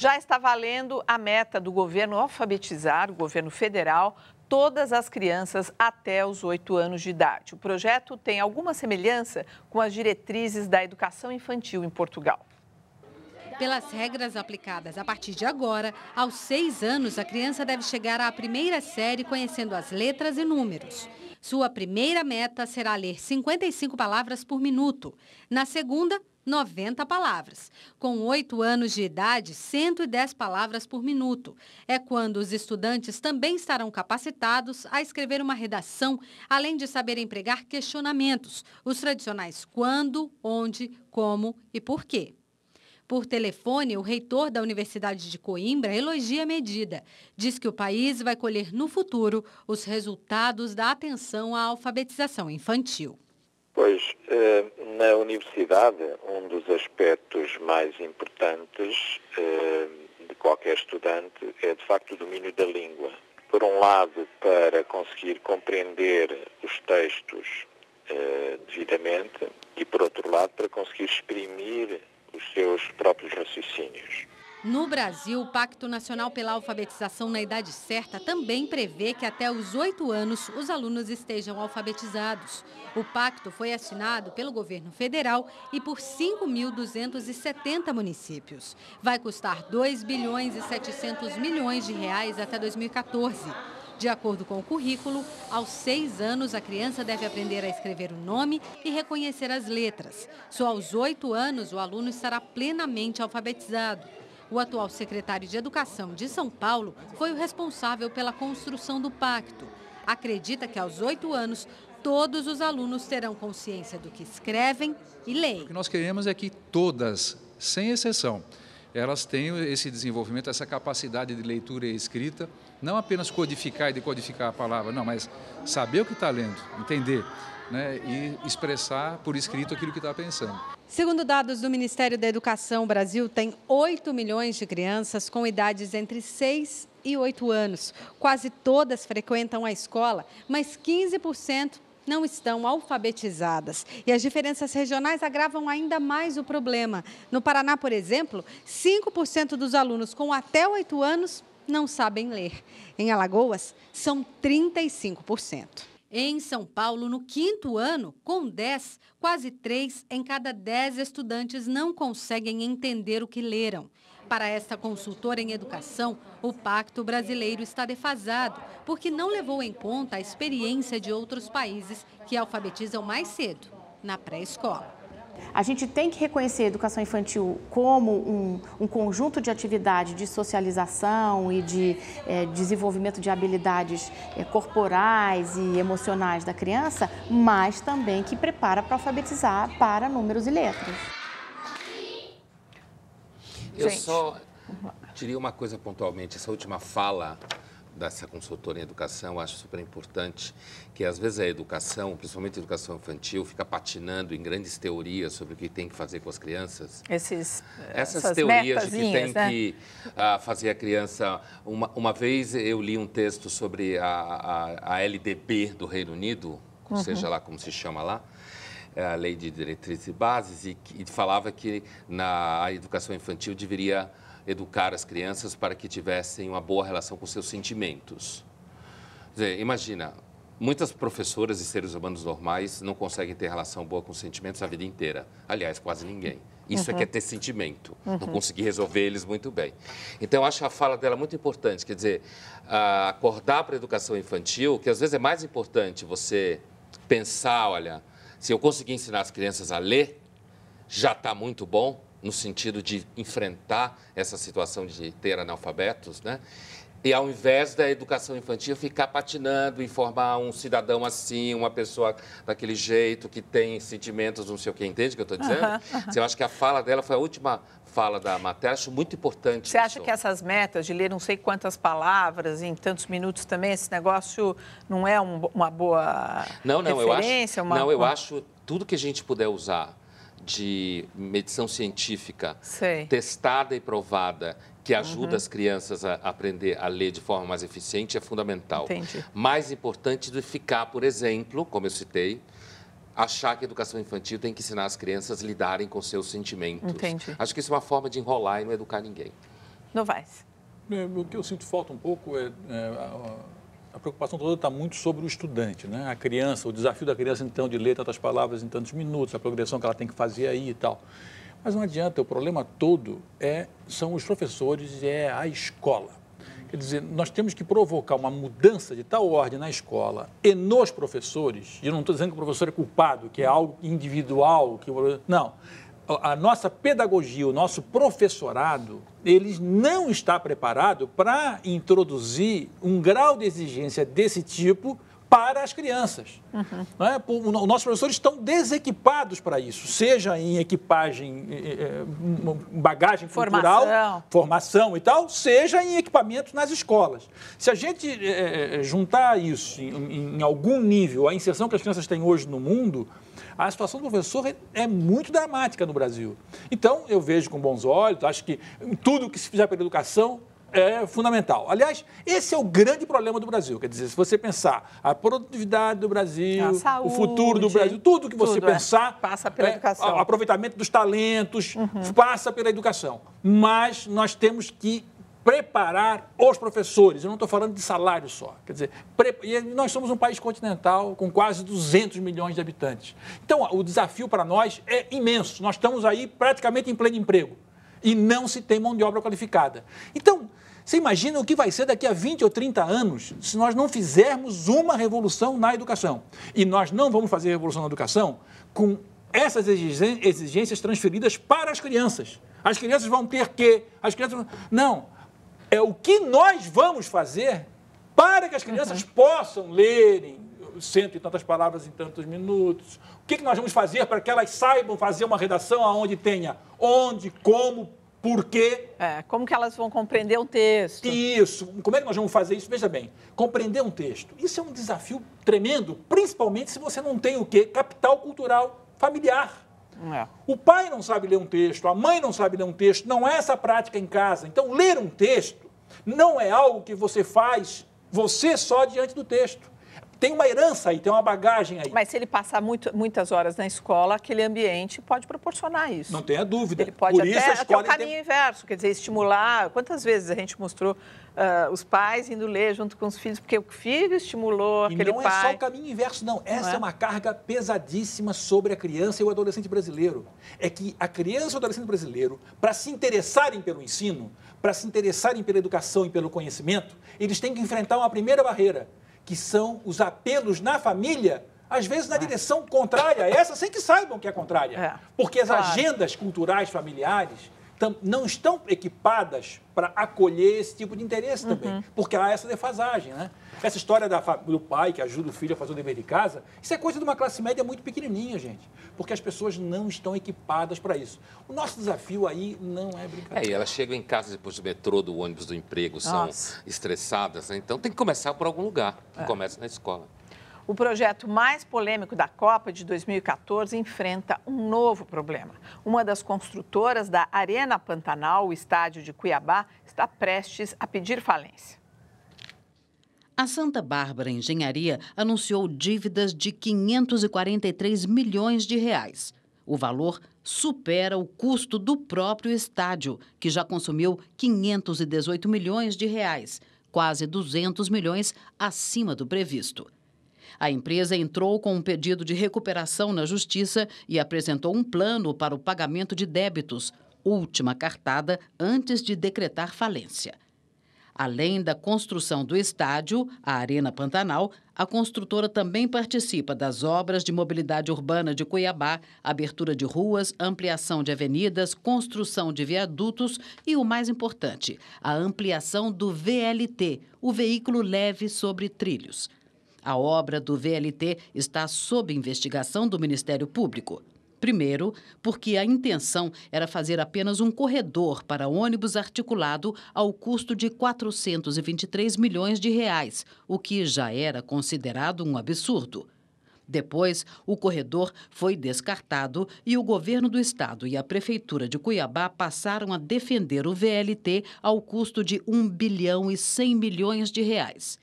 Já está valendo a meta do governo alfabetizar, o governo federal, todas as crianças até os oito anos de idade. O projeto tem alguma semelhança com as diretrizes da educação infantil em Portugal. Pelas regras aplicadas a partir de agora, aos seis anos, a criança deve chegar à primeira série conhecendo as letras e números. Sua primeira meta será ler 55 palavras por minuto. Na segunda, 90 palavras. Com 8 anos de idade, 110 palavras por minuto. É quando os estudantes também estarão capacitados a escrever uma redação, além de saber empregar questionamentos, os tradicionais quando, onde, como e por quê. Por telefone, o reitor da Universidade de Coimbra elogia a medida. Diz que o país vai colher no futuro os resultados da atenção à alfabetização infantil. Pois, eh, na universidade, um dos aspectos mais importantes eh, de qualquer estudante é, de facto, o domínio da língua. Por um lado, para conseguir compreender os textos eh, devidamente e, por outro lado, para conseguir exprimir os seus próprios raciocínios. No Brasil, o Pacto Nacional pela Alfabetização na Idade Certa também prevê que até os oito anos os alunos estejam alfabetizados. O pacto foi assinado pelo governo federal e por 5.270 municípios. Vai custar 2 bilhões e 700 milhões de reais até 2014. De acordo com o currículo, aos seis anos a criança deve aprender a escrever o nome e reconhecer as letras. Só aos oito anos o aluno estará plenamente alfabetizado. O atual secretário de Educação de São Paulo foi o responsável pela construção do pacto. Acredita que aos oito anos todos os alunos terão consciência do que escrevem e leem. O que nós queremos é que todas, sem exceção, elas tenham esse desenvolvimento, essa capacidade de leitura e escrita não apenas codificar e decodificar a palavra, não, mas saber o que está lendo, entender né, e expressar por escrito aquilo que está pensando. Segundo dados do Ministério da Educação, o Brasil tem 8 milhões de crianças com idades entre 6 e 8 anos. Quase todas frequentam a escola, mas 15% não estão alfabetizadas. E as diferenças regionais agravam ainda mais o problema. No Paraná, por exemplo, 5% dos alunos com até 8 anos não sabem ler. Em Alagoas, são 35%. Em São Paulo, no quinto ano, com 10, quase 3 em cada 10 estudantes não conseguem entender o que leram. Para esta consultora em educação, o Pacto Brasileiro está defasado, porque não levou em conta a experiência de outros países que alfabetizam mais cedo, na pré-escola. A gente tem que reconhecer a educação infantil como um, um conjunto de atividade, de socialização e de é, desenvolvimento de habilidades é, corporais e emocionais da criança, mas também que prepara para alfabetizar para números e letras. Eu gente. só diria uma coisa pontualmente, essa última fala dessa consultora em educação, acho super importante, que às vezes a educação, principalmente a educação infantil, fica patinando em grandes teorias sobre o que tem que fazer com as crianças. Esses, eh, essas, essas teorias de que tem né? que uh, fazer a criança. Uma, uma vez eu li um texto sobre a, a, a do Reino Unido, uhum. seja lá como se chama lá, a lei de diretrizes e bases e, e falava que na a educação infantil deveria educar as crianças para que tivessem uma boa relação com seus sentimentos. Dizer, imagina, muitas professoras e seres humanos normais não conseguem ter relação boa com sentimentos a vida inteira. Aliás, quase ninguém. Isso uhum. é que é uhum. ter sentimento, uhum. não conseguir resolver eles muito bem. Então, eu acho a fala dela muito importante, quer dizer, acordar para a educação infantil, que às vezes é mais importante você pensar, olha, se eu conseguir ensinar as crianças a ler, já está muito bom, no sentido de enfrentar essa situação de ter analfabetos, né? E ao invés da educação infantil ficar patinando, informar um cidadão assim, uma pessoa daquele jeito, que tem sentimentos, não sei o que, entende o que eu estou dizendo? Uhum, uhum. Eu acho que a fala dela foi a última fala da matéria, acho muito importante. Você acha que essas metas de ler não sei quantas palavras em tantos minutos também, esse negócio não é um, uma boa não, não, referência? Eu acho, uma, não, eu acho tudo que a gente puder usar de medição científica Sei. testada e provada que ajuda uhum. as crianças a aprender a ler de forma mais eficiente é fundamental. Entendi. Mais importante do que ficar, por exemplo, como eu citei, achar que a educação infantil tem que ensinar as crianças a lidarem com seus sentimentos. Entendi. Acho que isso é uma forma de enrolar e não educar ninguém. Novais. É, o que eu sinto falta um pouco é, é a, a a preocupação toda está muito sobre o estudante, né? A criança, o desafio da criança, então, de ler tantas palavras em tantos minutos, a progressão que ela tem que fazer aí e tal. Mas não adianta, o problema todo é, são os professores e é a escola. Quer dizer, nós temos que provocar uma mudança de tal ordem na escola e nos professores, e eu não estou dizendo que o professor é culpado, que é algo individual, que não a nossa pedagogia, o nosso professorado, ele não está preparado para introduzir um grau de exigência desse tipo para as crianças. Uhum. Não é? Os nossos professores estão desequipados para isso, seja em equipagem, eh, eh, eh, bagagem formação. cultural, formação e tal, seja em equipamento nas escolas. Se a gente é, juntar isso em, em algum nível, a inserção que as crianças têm hoje no mundo, a situação do professor é, é muito dramática no Brasil. Então, eu vejo com bons olhos, acho que tudo que se fizer pela educação é fundamental. Aliás, esse é o grande problema do Brasil. Quer dizer, se você pensar a produtividade do Brasil, saúde, o futuro do Brasil, tudo que você tudo, é. pensar. É. Passa pela é, educação. Aproveitamento dos talentos, uhum. passa pela educação. Mas nós temos que preparar os professores. Eu não estou falando de salário só. Quer dizer, pre... É, nós somos um país continental com quase 200 milhões de habitantes. Então, o desafio para nós é imenso. Nós estamos aí praticamente em pleno emprego e não se tem mão de obra qualificada. Então, você imagina o que vai ser daqui a 20 ou 30 anos se nós não fizermos uma revolução na educação. E nós não vamos fazer revolução na educação com essas exigências transferidas para as crianças. As crianças vão ter que. As crianças. Não é o que nós vamos fazer para que as crianças uhum. possam lerem cento e tantas palavras em tantos minutos. O que, que nós vamos fazer para que elas saibam fazer uma redação aonde tenha onde, como, porquê. É, como que elas vão compreender um texto. Isso. Como é que nós vamos fazer isso? Veja bem, compreender um texto. Isso é um desafio tremendo, principalmente se você não tem o quê? Capital cultural familiar. É. O pai não sabe ler um texto, a mãe não sabe ler um texto, não há é essa prática em casa. Então, ler um texto não é algo que você faz você só diante do texto tem uma herança aí, tem uma bagagem aí. Mas se ele passar muito, muitas horas na escola, aquele ambiente pode proporcionar isso. Não tenha dúvida. Ele pode Por até, isso até o caminho tem... inverso, quer dizer, estimular. Quantas vezes a gente mostrou uh, os pais indo ler junto com os filhos, porque o filho estimulou e aquele pai. Não é só o caminho inverso, não. Essa não é? é? uma carga pesadíssima sobre a criança e o adolescente brasileiro. É que a criança e o adolescente brasileiro, para se interessarem pelo ensino, para se interessarem pela educação e pelo conhecimento, eles têm que enfrentar uma primeira barreira que são os apelos na família, às vezes na é. direção contrária a essa, sem que saibam que é contrária. É, porque as claro. agendas culturais familiares não estão equipadas para acolher esse tipo de interesse também, uhum. porque há essa defasagem, né? Essa história da, do pai que ajuda o filho a fazer o dever de casa, isso é coisa de uma classe média muito pequenininha, gente, porque as pessoas não estão equipadas para isso. O nosso desafio aí não é brincadeira. É, e elas chegam em casa depois do metrô, do ônibus, do emprego, são Nossa. estressadas, né? então tem que começar por algum lugar, é. começa na escola. O projeto mais polêmico da Copa de 2014 enfrenta um novo problema. Uma das construtoras da Arena Pantanal, o estádio de Cuiabá, está prestes a pedir falência. A Santa Bárbara Engenharia anunciou dívidas de 543 milhões de reais. O valor supera o custo do próprio estádio, que já consumiu 518 milhões de reais, quase 200 milhões acima do previsto. A empresa entrou com um pedido de recuperação na justiça e apresentou um plano para o pagamento de débitos, última cartada antes de decretar falência. Além da construção do estádio, a Arena Pantanal, a construtora também participa das obras de mobilidade urbana de Cuiabá, abertura de ruas, ampliação de avenidas, construção de viadutos e, o mais importante, a ampliação do VLT, o veículo leve sobre trilhos. A obra do VLT está sob investigação do Ministério Público. Primeiro, porque a intenção era fazer apenas um corredor para ônibus articulado ao custo de 423 milhões de reais, o que já era considerado um absurdo. Depois, o corredor foi descartado e o governo do estado e a prefeitura de Cuiabá passaram a defender o VLT ao custo de 1 bilhão e 100 milhões de reais.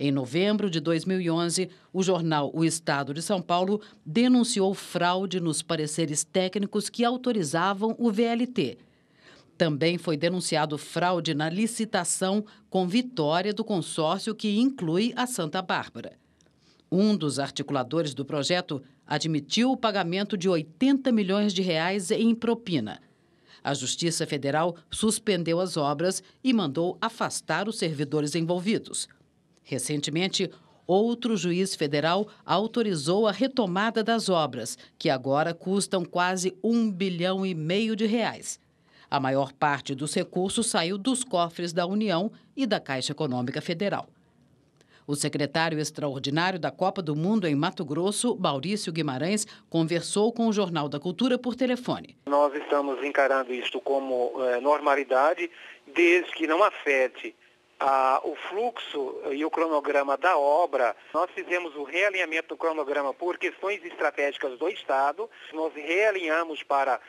Em novembro de 2011, o jornal O Estado de São Paulo denunciou fraude nos pareceres técnicos que autorizavam o VLT. Também foi denunciado fraude na licitação com vitória do consórcio que inclui a Santa Bárbara. Um dos articuladores do projeto admitiu o pagamento de 80 milhões de reais em propina. A Justiça Federal suspendeu as obras e mandou afastar os servidores envolvidos. Recentemente, outro juiz federal autorizou a retomada das obras, que agora custam quase um bilhão e meio de reais. A maior parte dos recursos saiu dos cofres da União e da Caixa Econômica Federal. O secretário extraordinário da Copa do Mundo em Mato Grosso, Maurício Guimarães, conversou com o Jornal da Cultura por telefone. Nós estamos encarando isto como é, normalidade, desde que não afete o fluxo e o cronograma da obra. Nós fizemos o realinhamento do cronograma por questões estratégicas do Estado. Nós realinhamos para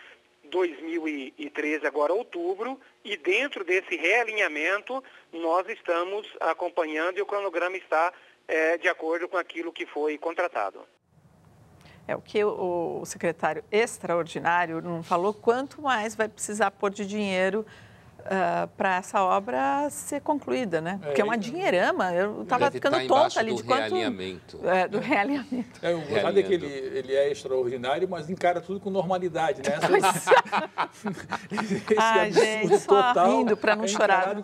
2013, agora outubro, e dentro desse realinhamento nós estamos acompanhando e o cronograma está é, de acordo com aquilo que foi contratado. É o que o secretário extraordinário não falou quanto mais vai precisar pôr de dinheiro uh, ah, para essa obra ser concluída, né? É, Porque é, é uma então. dinheirama, eu estava ficando tá tonta ali de quanto... Realinhamento. É, do é. realinhamento. É, o Realinhando. é que ele, ele é extraordinário, mas encara tudo com normalidade, né? É. Essa, Ai, gente, total, rindo para não é chorar. Né?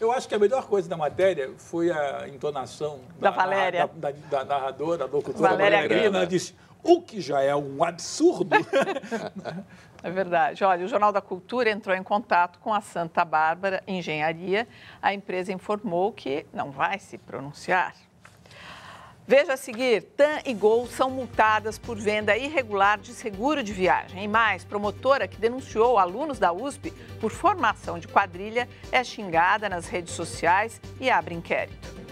Eu acho que a melhor coisa da matéria foi a entonação da, da Valéria, da, da, da narradora, da locutora Valéria Grina, disse o que já é um absurdo, É verdade. Olha, o Jornal da Cultura entrou em contato com a Santa Bárbara Engenharia. A empresa informou que não vai se pronunciar. Veja a seguir, TAM e Gol são multadas por venda irregular de seguro de viagem. E mais, promotora que denunciou alunos da USP por formação de quadrilha é xingada nas redes sociais e abre inquérito.